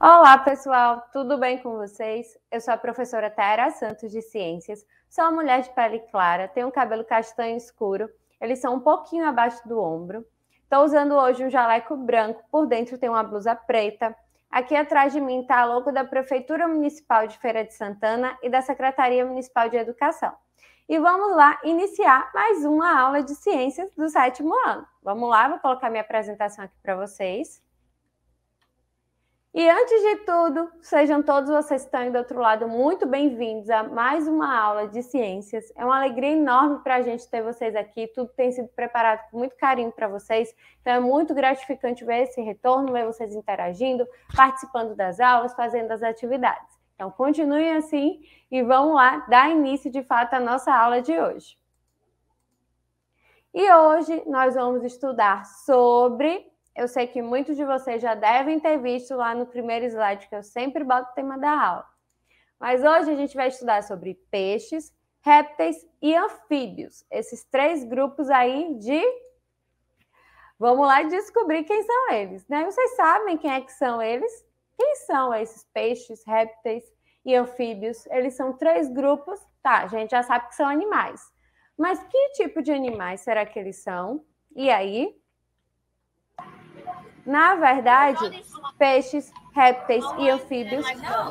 Olá, pessoal, tudo bem com vocês? Eu sou a professora Tayara Santos de Ciências, sou uma mulher de pele clara, tenho um cabelo castanho escuro, eles são um pouquinho abaixo do ombro. Estou usando hoje um jaleco branco, por dentro tem uma blusa preta. Aqui atrás de mim está a logo da Prefeitura Municipal de Feira de Santana e da Secretaria Municipal de Educação. E vamos lá iniciar mais uma aula de ciências do sétimo ano. Vamos lá, vou colocar minha apresentação aqui para vocês. E antes de tudo, sejam todos vocês que estão aí do outro lado muito bem-vindos a mais uma aula de ciências. É uma alegria enorme para a gente ter vocês aqui. Tudo tem sido preparado com muito carinho para vocês. Então é muito gratificante ver esse retorno, ver vocês interagindo, participando das aulas, fazendo as atividades. Então continuem assim e vamos lá dar início de fato à nossa aula de hoje. E hoje nós vamos estudar sobre eu sei que muitos de vocês já devem ter visto lá no primeiro slide que eu sempre boto o tema da aula. Mas hoje a gente vai estudar sobre peixes, répteis e anfíbios. Esses três grupos aí de. Vamos lá descobrir quem são eles, né? Vocês sabem quem é que são eles? Quem são esses peixes, répteis e anfíbios? Eles são três grupos, tá? A gente já sabe que são animais. Mas que tipo de animais será que eles são? E aí, na verdade, peixes, répteis e anfíbios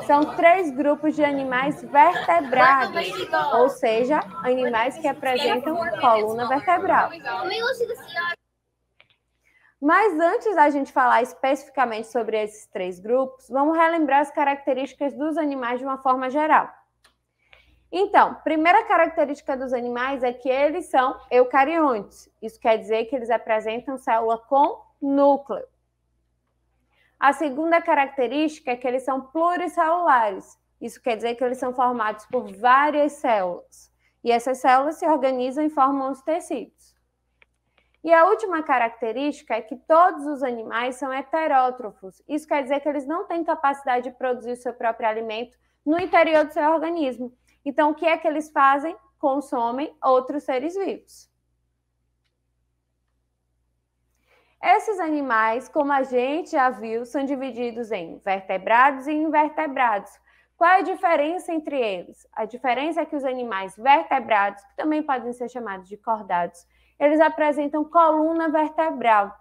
são três grupos de animais vertebrados, ou seja, animais que apresentam coluna vertebral. Mas antes da gente falar especificamente sobre esses três grupos, vamos relembrar as características dos animais de uma forma geral. Então, primeira característica dos animais é que eles são eucariontes. Isso quer dizer que eles apresentam célula com núcleo. A segunda característica é que eles são pluricelulares. Isso quer dizer que eles são formados por várias células. E essas células se organizam e formam os tecidos. E a última característica é que todos os animais são heterótrofos. Isso quer dizer que eles não têm capacidade de produzir o seu próprio alimento no interior do seu organismo. Então, o que é que eles fazem? Consomem outros seres vivos. Esses animais, como a gente já viu, são divididos em vertebrados e invertebrados. Qual é a diferença entre eles? A diferença é que os animais vertebrados, que também podem ser chamados de cordados, eles apresentam coluna vertebral.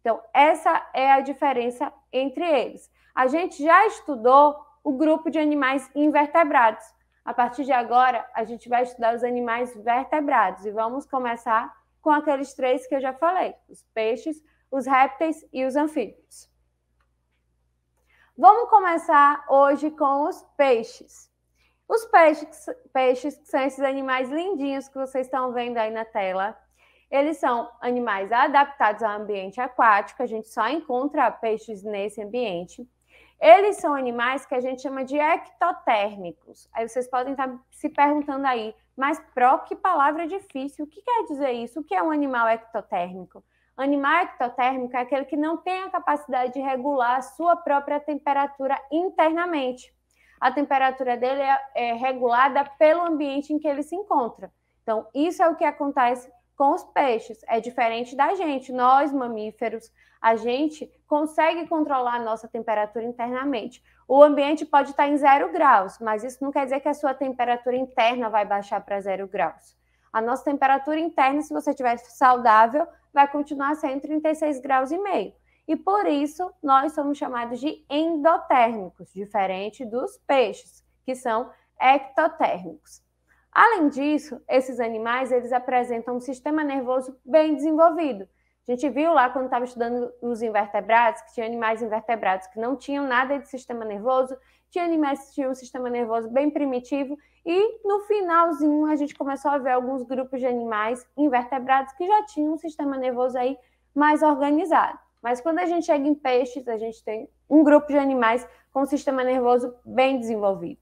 Então, essa é a diferença entre eles. A gente já estudou o grupo de animais invertebrados. A partir de agora, a gente vai estudar os animais vertebrados e vamos começar com aqueles três que eu já falei: os peixes, os répteis e os anfíbios. Vamos começar hoje com os peixes. Os peixes, peixes são esses animais lindinhos que vocês estão vendo aí na tela, eles são animais adaptados ao ambiente aquático, a gente só encontra peixes nesse ambiente. Eles são animais que a gente chama de ectotérmicos. Aí vocês podem estar se perguntando aí, mas pro que palavra difícil, o que quer dizer isso? O que é um animal ectotérmico? Animal ectotérmico é aquele que não tem a capacidade de regular a sua própria temperatura internamente. A temperatura dele é, é regulada pelo ambiente em que ele se encontra. Então, isso é o que acontece com os peixes. É diferente da gente. Nós, mamíferos, a gente consegue controlar a nossa temperatura internamente. O ambiente pode estar em zero graus, mas isso não quer dizer que a sua temperatura interna vai baixar para zero graus. A nossa temperatura interna, se você estiver saudável, vai continuar sendo 36 graus e meio. E por isso nós somos chamados de endotérmicos, diferente dos peixes, que são ectotérmicos. Além disso, esses animais eles apresentam um sistema nervoso bem desenvolvido. A gente viu lá quando estava estudando os invertebrados, que tinha animais invertebrados que não tinham nada de sistema nervoso, tinha animais que tinham um sistema nervoso bem primitivo, e no finalzinho a gente começou a ver alguns grupos de animais invertebrados que já tinham um sistema nervoso aí mais organizado. Mas quando a gente chega em peixes, a gente tem um grupo de animais com um sistema nervoso bem desenvolvido.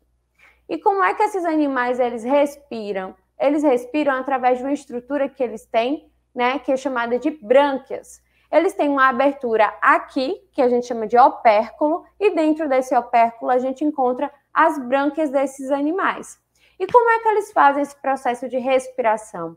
E como é que esses animais eles respiram? Eles respiram através de uma estrutura que eles têm, né, que é chamada de brânquias. Eles têm uma abertura aqui, que a gente chama de opérculo, e dentro desse opérculo a gente encontra as brânquias desses animais. E como é que eles fazem esse processo de respiração?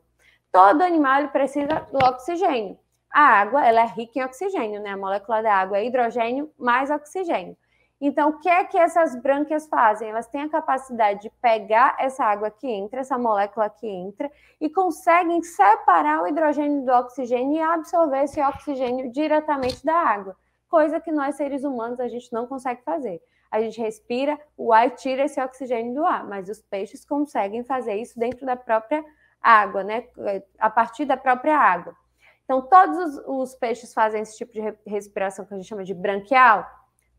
Todo animal precisa do oxigênio. A água ela é rica em oxigênio, né? A molécula da água é hidrogênio mais oxigênio. Então, o que é que essas brânquias fazem? Elas têm a capacidade de pegar essa água que entra, essa molécula que entra, e conseguem separar o hidrogênio do oxigênio e absorver esse oxigênio diretamente da água, coisa que nós seres humanos a gente não consegue fazer a gente respira, o ar tira esse oxigênio do ar, mas os peixes conseguem fazer isso dentro da própria água, né? A partir da própria água. Então, todos os, os peixes fazem esse tipo de respiração que a gente chama de branquial?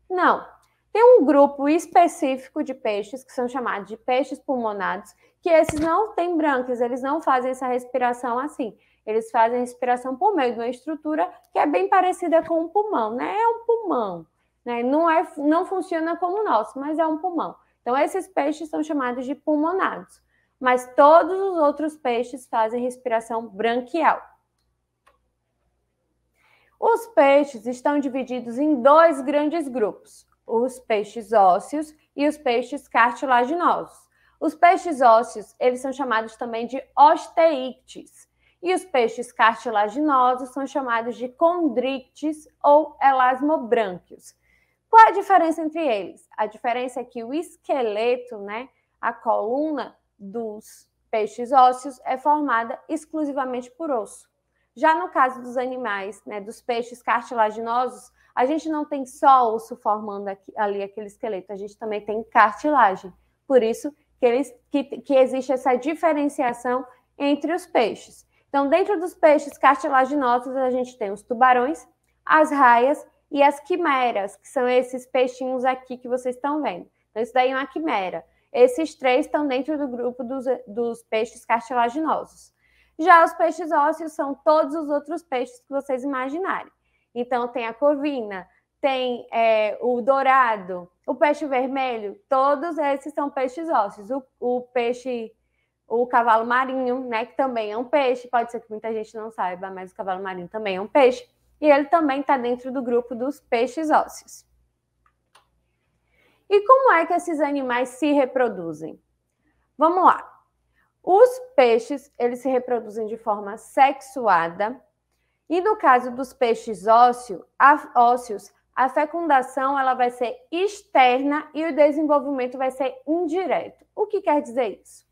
Não. Tem um grupo específico de peixes que são chamados de peixes pulmonados, que esses não têm brânquias, eles não fazem essa respiração assim. Eles fazem respiração por meio de uma estrutura que é bem parecida com um pulmão, né? É um pulmão né? Não, é, não funciona como o nosso, mas é um pulmão. Então, esses peixes são chamados de pulmonados. Mas todos os outros peixes fazem respiração branquial. Os peixes estão divididos em dois grandes grupos: os peixes ósseos e os peixes cartilaginosos. Os peixes ósseos, eles são chamados também de osteictes, e os peixes cartilaginosos são chamados de condrictes ou elasmobrânquios. Qual a diferença entre eles? A diferença é que o esqueleto, né, a coluna dos peixes ósseos é formada exclusivamente por osso. Já no caso dos animais, né, dos peixes cartilaginosos, a gente não tem só osso formando aqui, ali aquele esqueleto, a gente também tem cartilagem. Por isso que, eles, que, que existe essa diferenciação entre os peixes. Então, dentro dos peixes cartilaginosos, a gente tem os tubarões, as raias e as quimeras, que são esses peixinhos aqui que vocês estão vendo. Então, isso daí é uma quimera. Esses três estão dentro do grupo dos, dos peixes cartilaginosos. Já os peixes ósseos são todos os outros peixes que vocês imaginarem. Então, tem a covina, tem é, o dourado, o peixe vermelho, todos esses são peixes ósseos. O, o, peixe, o cavalo marinho, né, que também é um peixe, pode ser que muita gente não saiba, mas o cavalo marinho também é um peixe e ele também está dentro do grupo dos peixes ósseos. E como é que esses animais se reproduzem? Vamos lá. Os peixes, eles se reproduzem de forma sexuada, e no caso dos peixes ósseo, ósseos, a fecundação ela vai ser externa e o desenvolvimento vai ser indireto. O que quer dizer isso?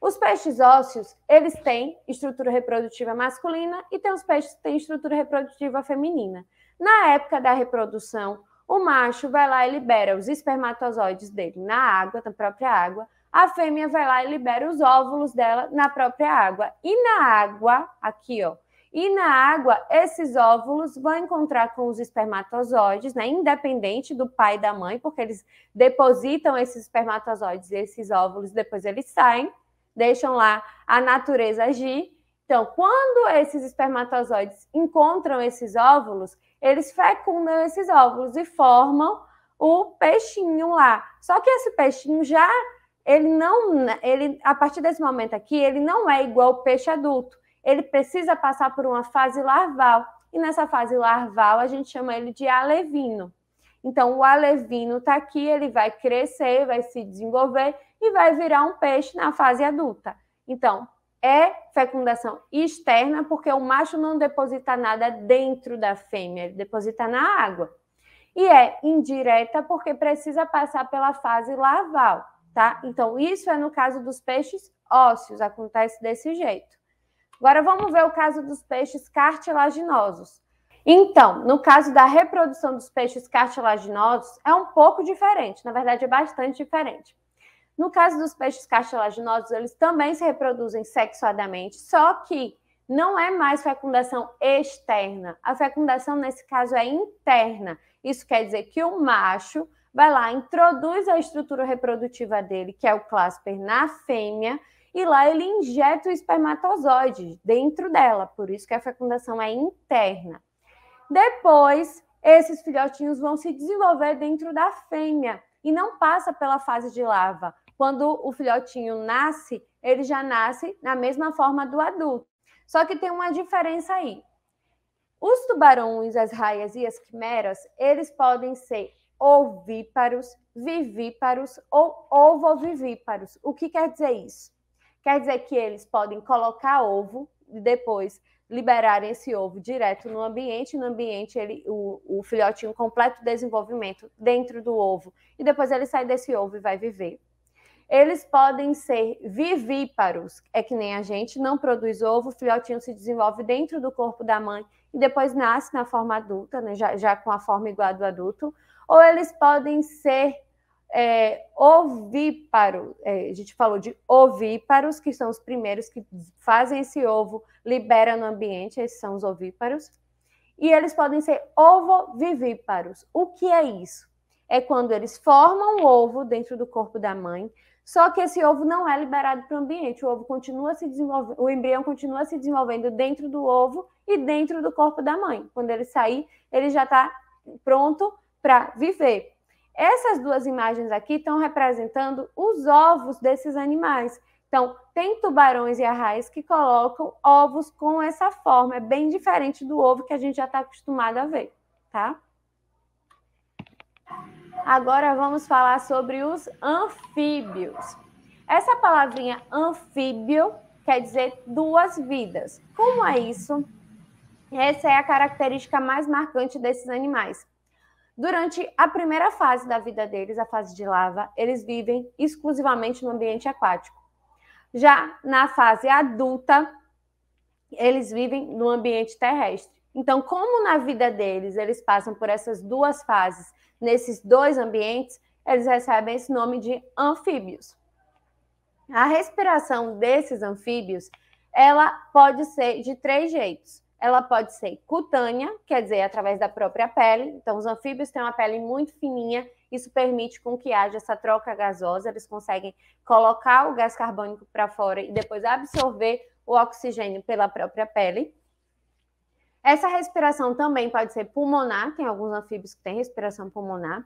Os peixes ósseos, eles têm estrutura reprodutiva masculina e tem os peixes que têm estrutura reprodutiva feminina. Na época da reprodução, o macho vai lá e libera os espermatozoides dele na água, na própria água. A fêmea vai lá e libera os óvulos dela na própria água. E na água, aqui, ó. E na água, esses óvulos vão encontrar com os espermatozoides, né? Independente do pai e da mãe, porque eles depositam esses espermatozoides e esses óvulos, depois eles saem deixam lá a natureza agir. Então, quando esses espermatozoides encontram esses óvulos, eles fecundam esses óvulos e formam o peixinho lá. Só que esse peixinho já ele não ele a partir desse momento aqui, ele não é igual ao peixe adulto. Ele precisa passar por uma fase larval. E nessa fase larval, a gente chama ele de alevino. Então, o alevino está aqui, ele vai crescer, vai se desenvolver e vai virar um peixe na fase adulta. Então, é fecundação externa, porque o macho não deposita nada dentro da fêmea, ele deposita na água. E é indireta, porque precisa passar pela fase larval, tá? Então, isso é no caso dos peixes ósseos, acontece desse jeito. Agora, vamos ver o caso dos peixes cartilaginosos. Então, no caso da reprodução dos peixes cartilaginosos, é um pouco diferente, na verdade, é bastante diferente. No caso dos peixes cartilaginosos, eles também se reproduzem sexuadamente, só que não é mais fecundação externa. A fecundação, nesse caso, é interna. Isso quer dizer que o macho vai lá, introduz a estrutura reprodutiva dele, que é o clasper, na fêmea, e lá ele injeta o espermatozoide dentro dela. Por isso que a fecundação é interna. Depois, esses filhotinhos vão se desenvolver dentro da fêmea e não passa pela fase de larva quando o filhotinho nasce, ele já nasce na mesma forma do adulto. Só que tem uma diferença aí. Os tubarões, as raias e as quimeras, eles podem ser ovíparos, vivíparos ou ovovivíparos. O que quer dizer isso? Quer dizer que eles podem colocar ovo e depois liberarem esse ovo direto no ambiente. No ambiente, ele, o, o filhotinho completo desenvolvimento dentro do ovo. E depois ele sai desse ovo e vai viver. Eles podem ser vivíparos, é que nem a gente, não produz ovo, o filhotinho se desenvolve dentro do corpo da mãe e depois nasce na forma adulta, né, já, já com a forma igual do adulto. Ou eles podem ser é, é, a gente falou de ovíparos, que são os primeiros que fazem esse ovo, libera no ambiente, esses são os ovíparos. E eles podem ser ovovivíparos. O que é isso? É quando eles formam o ovo dentro do corpo da mãe, só que esse ovo não é liberado para o ambiente, o ovo continua se desenvolvendo, o embrião continua se desenvolvendo dentro do ovo e dentro do corpo da mãe. Quando ele sair, ele já está pronto para viver. Essas duas imagens aqui estão representando os ovos desses animais. Então, tem tubarões e arraias que colocam ovos com essa forma, é bem diferente do ovo que a gente já está acostumado a ver, tá? Agora vamos falar sobre os anfíbios. Essa palavrinha anfíbio quer dizer duas vidas. Como é isso? Essa é a característica mais marcante desses animais. Durante a primeira fase da vida deles, a fase de lava, eles vivem exclusivamente no ambiente aquático. Já na fase adulta, eles vivem no ambiente terrestre. Então, como na vida deles eles passam por essas duas fases, nesses dois ambientes, eles recebem esse nome de anfíbios. A respiração desses anfíbios, ela pode ser de três jeitos. Ela pode ser cutânea, quer dizer, através da própria pele. Então, os anfíbios têm uma pele muito fininha, isso permite com que haja essa troca gasosa, eles conseguem colocar o gás carbônico para fora e depois absorver o oxigênio pela própria pele. Essa respiração também pode ser pulmonar, tem alguns anfíbios que têm respiração pulmonar.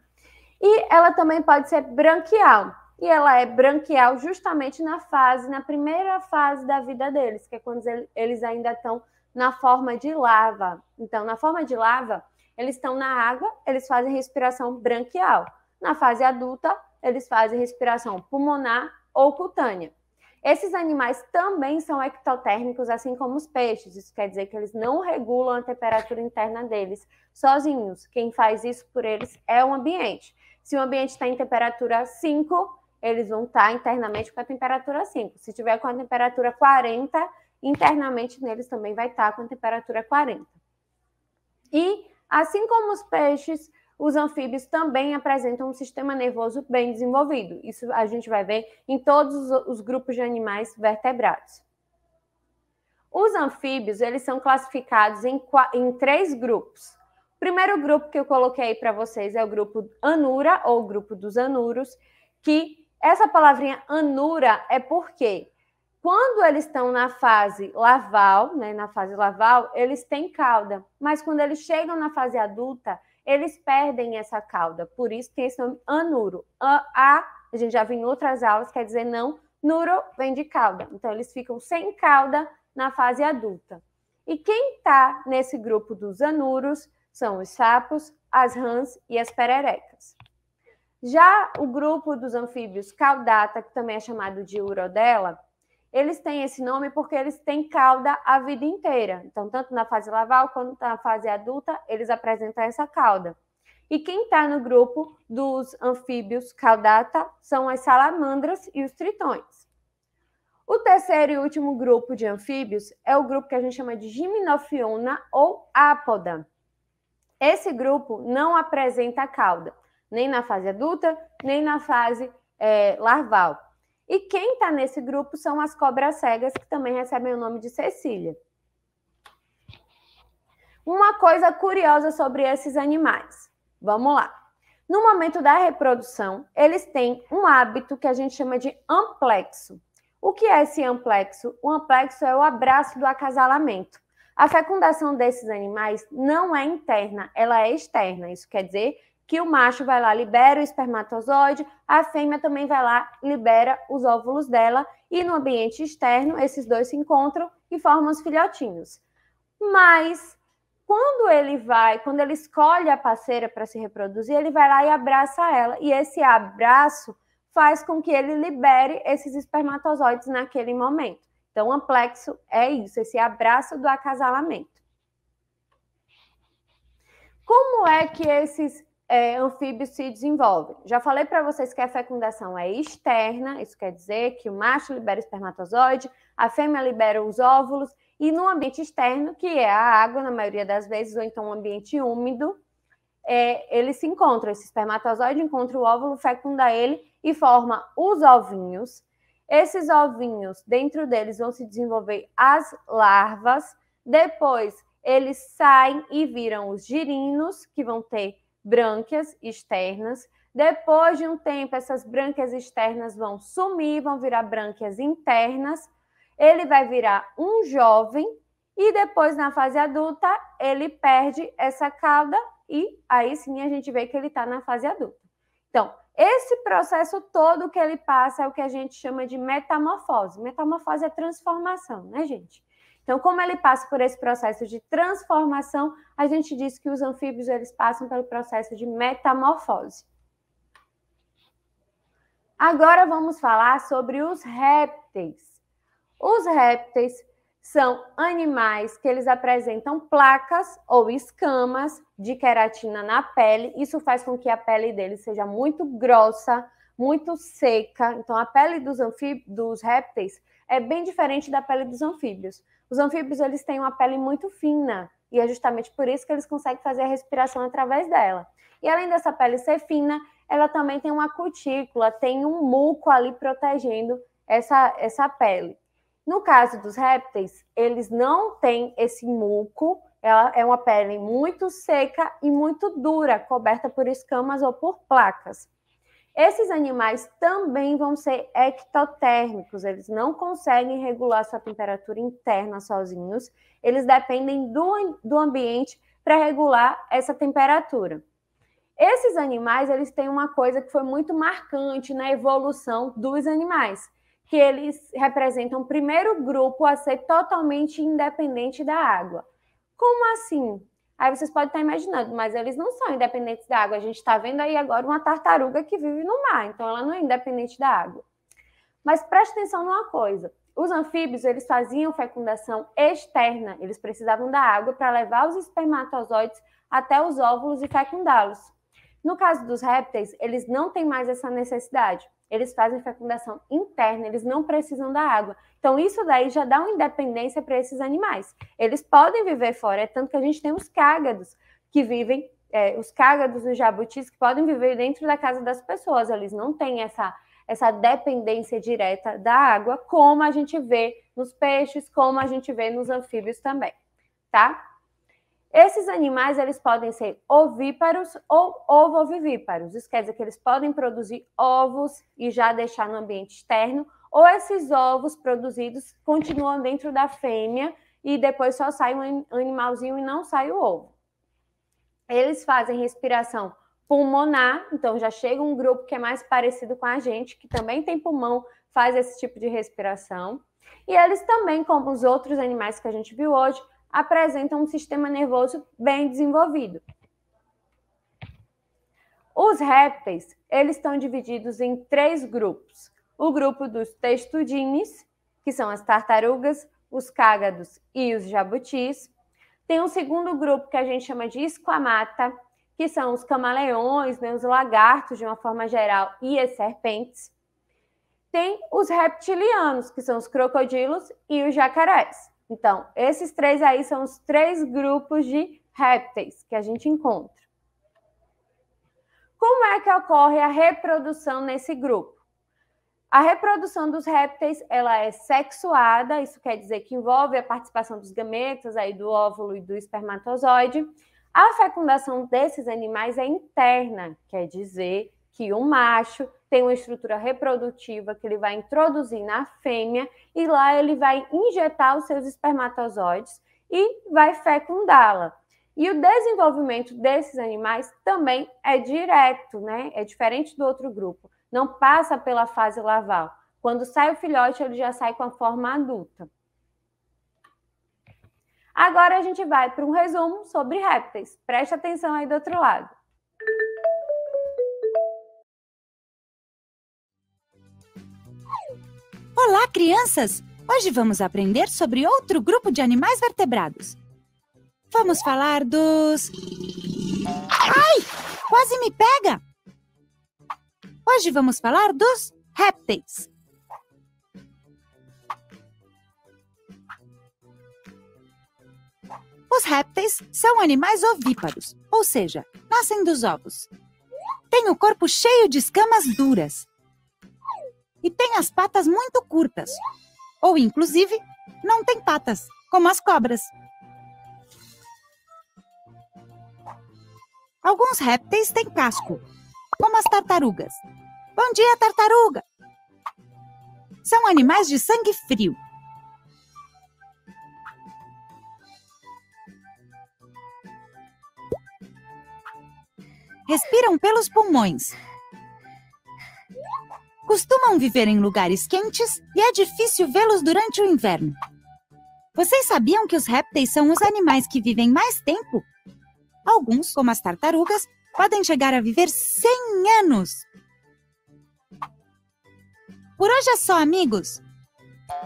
E ela também pode ser branquial. E ela é branquial justamente na fase, na primeira fase da vida deles, que é quando eles ainda estão na forma de lava. Então, na forma de lava, eles estão na água, eles fazem respiração branquial. Na fase adulta, eles fazem respiração pulmonar ou cutânea. Esses animais também são ectotérmicos, assim como os peixes. Isso quer dizer que eles não regulam a temperatura interna deles sozinhos. Quem faz isso por eles é o ambiente. Se o ambiente está em temperatura 5, eles vão estar tá internamente com a temperatura 5. Se tiver com a temperatura 40, internamente neles também vai estar tá com a temperatura 40. E assim como os peixes, os anfíbios também apresentam um sistema nervoso bem desenvolvido. Isso a gente vai ver em todos os grupos de animais vertebrados. Os anfíbios, eles são classificados em, em três grupos. O primeiro grupo que eu coloquei para vocês é o grupo anura, ou grupo dos anuros, que essa palavrinha anura é porque quando eles estão na fase larval, né, na fase larval, eles têm cauda, mas quando eles chegam na fase adulta, eles perdem essa cauda. Por isso tem esse nome anuro. A, a, a gente já viu em outras aulas, quer dizer não. Nuro vem de cauda. Então, eles ficam sem cauda na fase adulta. E quem está nesse grupo dos anuros são os sapos, as rãs e as pererecas. Já o grupo dos anfíbios caudata, que também é chamado de urodela, eles têm esse nome porque eles têm cauda a vida inteira. Então, tanto na fase larval quanto na fase adulta, eles apresentam essa cauda. E quem está no grupo dos anfíbios caudata são as salamandras e os tritões. O terceiro e último grupo de anfíbios é o grupo que a gente chama de Gimnofiona ou ápoda. Esse grupo não apresenta cauda, nem na fase adulta, nem na fase é, larval. E quem está nesse grupo são as cobras cegas, que também recebem o nome de Cecília. Uma coisa curiosa sobre esses animais. Vamos lá. No momento da reprodução, eles têm um hábito que a gente chama de amplexo. O que é esse amplexo? O amplexo é o abraço do acasalamento. A fecundação desses animais não é interna, ela é externa. Isso quer dizer que o macho vai lá, libera o espermatozoide, a fêmea também vai lá, libera os óvulos dela, e no ambiente externo, esses dois se encontram e formam os filhotinhos. Mas quando ele vai, quando ele escolhe a parceira para se reproduzir, ele vai lá e abraça ela, e esse abraço faz com que ele libere esses espermatozoides naquele momento. Então, o amplexo é isso, esse abraço do acasalamento. Como é que esses é, anfíbios se desenvolvem. Já falei para vocês que a fecundação é externa, isso quer dizer que o macho libera o espermatozoide, a fêmea libera os óvulos, e no ambiente externo, que é a água, na maioria das vezes, ou então um ambiente úmido, é, ele se encontra, esse espermatozoide encontra o óvulo, fecunda ele e forma os ovinhos. Esses ovinhos, dentro deles vão se desenvolver as larvas, depois eles saem e viram os girinos, que vão ter brânquias externas. Depois de um tempo, essas brânquias externas vão sumir, vão virar brânquias internas. Ele vai virar um jovem e depois, na fase adulta, ele perde essa cauda e aí sim a gente vê que ele está na fase adulta. Então, esse processo todo que ele passa é o que a gente chama de metamorfose. Metamorfose é transformação, né, gente? Então, como ele passa por esse processo de transformação, a gente diz que os anfíbios eles passam pelo processo de metamorfose. Agora vamos falar sobre os répteis. Os répteis são animais que eles apresentam placas ou escamas de queratina na pele. Isso faz com que a pele deles seja muito grossa, muito seca. Então, a pele dos, dos répteis é bem diferente da pele dos anfíbios. Os anfíbios eles têm uma pele muito fina e é justamente por isso que eles conseguem fazer a respiração através dela. E além dessa pele ser fina, ela também tem uma cutícula, tem um muco ali protegendo essa, essa pele. No caso dos répteis, eles não têm esse muco, ela é uma pele muito seca e muito dura, coberta por escamas ou por placas. Esses animais também vão ser ectotérmicos, eles não conseguem regular sua temperatura interna sozinhos, eles dependem do, do ambiente para regular essa temperatura. Esses animais, eles têm uma coisa que foi muito marcante na evolução dos animais, que eles representam o primeiro grupo a ser totalmente independente da água. Como assim? Aí vocês podem estar imaginando, mas eles não são independentes da água. A gente está vendo aí agora uma tartaruga que vive no mar, então ela não é independente da água. Mas preste atenção numa coisa. Os anfíbios, eles faziam fecundação externa. Eles precisavam da água para levar os espermatozoides até os óvulos e fecundá-los. No caso dos répteis, eles não têm mais essa necessidade. Eles fazem fecundação interna, eles não precisam da água. Então, isso daí já dá uma independência para esses animais. Eles podem viver fora, é tanto que a gente tem os cágados que vivem, é, os cágados e jabutis que podem viver dentro da casa das pessoas. Eles não têm essa, essa dependência direta da água, como a gente vê nos peixes, como a gente vê nos anfíbios também, tá? Esses animais eles podem ser ovíparos ou ovovivíparos. Isso quer dizer que eles podem produzir ovos e já deixar no ambiente externo, ou esses ovos produzidos continuam dentro da fêmea e depois só sai um animalzinho e não sai o ovo. Eles fazem respiração pulmonar, então já chega um grupo que é mais parecido com a gente, que também tem pulmão, faz esse tipo de respiração. E eles também, como os outros animais que a gente viu hoje, apresentam um sistema nervoso bem desenvolvido. Os répteis, eles estão divididos em três grupos. O grupo dos testudines, que são as tartarugas, os cágados e os jabutis. Tem um segundo grupo que a gente chama de esquamata, que são os camaleões, né, os lagartos de uma forma geral e as serpentes. Tem os reptilianos, que são os crocodilos e os jacarés. Então, esses três aí são os três grupos de répteis que a gente encontra. Como é que ocorre a reprodução nesse grupo? A reprodução dos répteis, ela é sexuada, isso quer dizer que envolve a participação dos gametas, aí do óvulo e do espermatozoide. A fecundação desses animais é interna, quer dizer que o um macho tem uma estrutura reprodutiva que ele vai introduzir na fêmea e lá ele vai injetar os seus espermatozoides e vai fecundá-la. E o desenvolvimento desses animais também é direto, né? É diferente do outro grupo. Não passa pela fase larval. Quando sai o filhote, ele já sai com a forma adulta. Agora a gente vai para um resumo sobre répteis. Preste atenção aí do outro lado. Olá, crianças! Hoje vamos aprender sobre outro grupo de animais vertebrados. Vamos falar dos. Ai! Quase me pega! Hoje vamos falar dos répteis. Os répteis são animais ovíparos, ou seja, nascem dos ovos. Tem o corpo cheio de escamas duras, e tem as patas muito curtas, ou inclusive não tem patas, como as cobras. Alguns répteis têm casco, como as tartarugas. Bom dia, tartaruga! São animais de sangue frio. Respiram pelos pulmões costumam viver em lugares quentes e é difícil vê-los durante o inverno. Vocês sabiam que os répteis são os animais que vivem mais tempo? Alguns, como as tartarugas, podem chegar a viver 100 anos. Por hoje é só, amigos.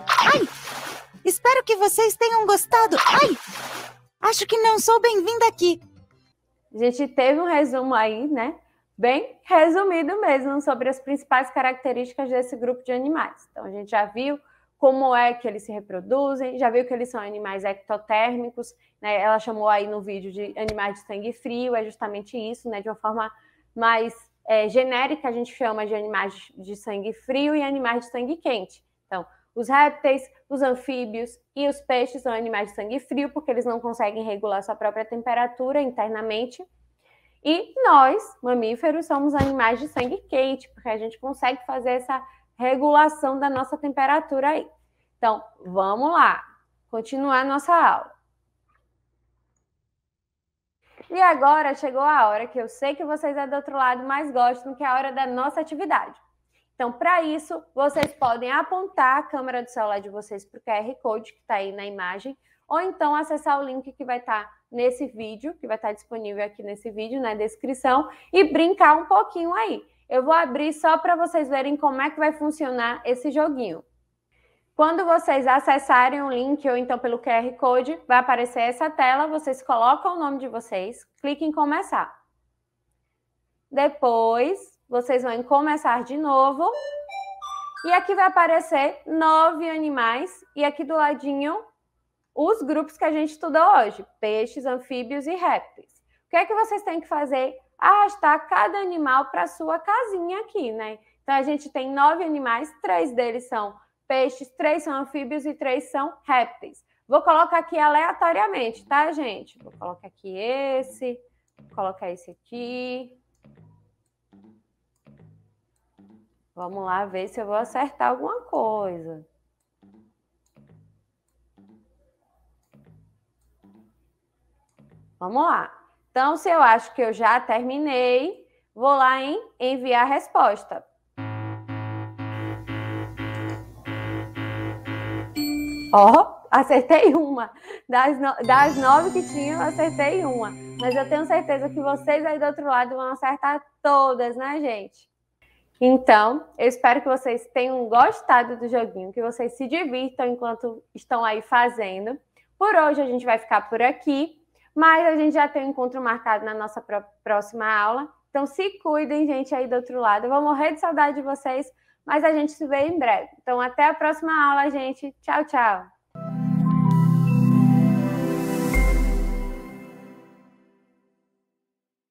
Ai! Espero que vocês tenham gostado. Ai! Acho que não sou bem-vinda aqui. A gente teve um resumo aí, né? bem resumido mesmo sobre as principais características desse grupo de animais. Então, a gente já viu como é que eles se reproduzem, já viu que eles são animais ectotérmicos, né? Ela chamou aí no vídeo de animais de sangue frio, é justamente isso, né? De uma forma mais é, genérica, a gente chama de animais de sangue frio e animais de sangue quente. Então, os répteis, os anfíbios e os peixes são animais de sangue frio, porque eles não conseguem regular sua própria temperatura internamente, e nós, mamíferos, somos animais de sangue quente, porque a gente consegue fazer essa regulação da nossa temperatura aí. Então, vamos lá, continuar nossa aula. E agora chegou a hora que eu sei que vocês é do outro lado mais gostam, que é a hora da nossa atividade. Então, para isso, vocês podem apontar a câmera do celular de vocês para o QR Code que está aí na imagem, ou então acessar o link que vai estar tá nesse vídeo, que vai estar disponível aqui nesse vídeo, na descrição, e brincar um pouquinho aí. Eu vou abrir só para vocês verem como é que vai funcionar esse joguinho. Quando vocês acessarem o link ou então pelo QR Code, vai aparecer essa tela, vocês colocam o nome de vocês, cliquem em começar. Depois, vocês vão em começar de novo. E aqui vai aparecer nove animais e aqui do ladinho os grupos que a gente estudou hoje: peixes, anfíbios e répteis. O que é que vocês têm que fazer? Arrastar cada animal para sua casinha aqui, né? Então a gente tem nove animais, três deles são peixes, três são anfíbios e três são répteis. Vou colocar aqui aleatoriamente, tá, gente? Vou colocar aqui esse, vou colocar esse aqui. Vamos lá ver se eu vou acertar alguma coisa. Vamos lá. Então, se eu acho que eu já terminei, vou lá em enviar a resposta. Ó, oh, acertei uma. Das, no... das nove que tinham, acertei uma. Mas eu tenho certeza que vocês aí do outro lado vão acertar todas, né, gente? Então, eu espero que vocês tenham gostado do joguinho, que vocês se divirtam enquanto estão aí fazendo. Por hoje a gente vai ficar por aqui. Mas a gente já tem um encontro marcado na nossa próxima aula. Então se cuidem, gente, aí do outro lado. Eu vou morrer de saudade de vocês, mas a gente se vê em breve. Então até a próxima aula, gente. Tchau, tchau.